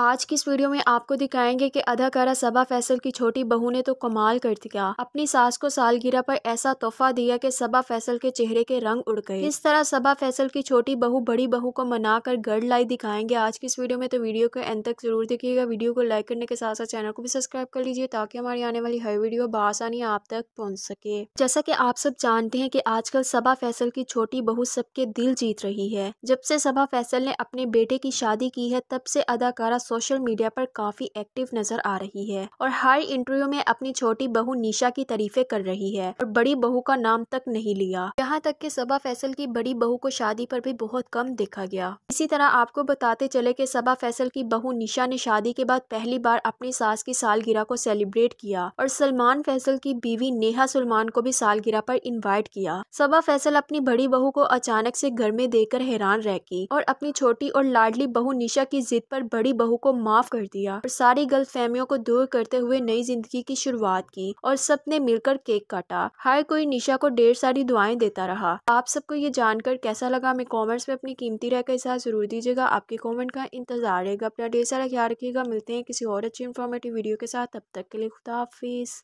आज की इस वीडियो में आपको दिखाएंगे कि अदाकारा सबा फैसल की छोटी बहू ने तो कमाल कर दिया अपनी सास को सालगिरह पर ऐसा तोहफा दिया कि सबा फैसल के चेहरे के रंग उड़ गए इस तरह सबा फैसल की छोटी बहू बड़ी बहू को मना कर गढ़ लाई दिखाएंगे आज की इस वीडियो में तो वीडियो को एंड तक जरूर देखिएगा वीडियो को लाइक करने के साथ साथ चैनल को भी सब्सक्राइब कर लीजिए ताकि हमारी आने वाली हर वीडियो बसानी आप तक पहुँच सके जैसा की आप सब जानते हैं की आजकल सबा फैसल की छोटी बहू सबके दिल जीत रही है जब से सबा फैसल ने अपने बेटे की शादी की है तब से अदाकारा सोशल मीडिया पर काफी एक्टिव नजर आ रही है और हर इंटरव्यू में अपनी छोटी बहू निशा की तारीफे कर रही है और बड़ी बहू का नाम तक नहीं लिया यहाँ तक की सबा फैसल की बड़ी बहू को शादी पर भी बहुत कम देखा गया इसी तरह आपको बताते चले की सबा फैसल की बहू निशा ने शादी के बाद पहली बार अपनी सास की सालगिरह को सेलिब्रेट किया और सलमान फैसल की बीवी नेहा सलमान को भी सालगिरह पर इनवाइट किया सबा फैसल अपनी बड़ी बहू को अचानक से घर में देकर हैरान रह गई और अपनी छोटी और लाडली बहू निशा की जिद पर बड़ी बहू को माफ कर दिया और सारी गलतफहमियों को दूर करते हुए नई जिंदगी की शुरुआत की और सबने मिलकर केक काटा हर कोई निशा को ढेर सारी दुआएं देता रहा आप सबको ये जानकर कैसा लगा हमें कॉमेंट्स में अपनी कीमती रह का इजहार जरूर दीजिएगा आपके कॉमेंट का इंतजार रहेगा अपना ढेर सारा ख्याल रखिएगा मिलते हैं किसी और अच्छी इन्फॉर्मेटिव वीडियो के साथ तब तक के लिए खुदा हाफिज़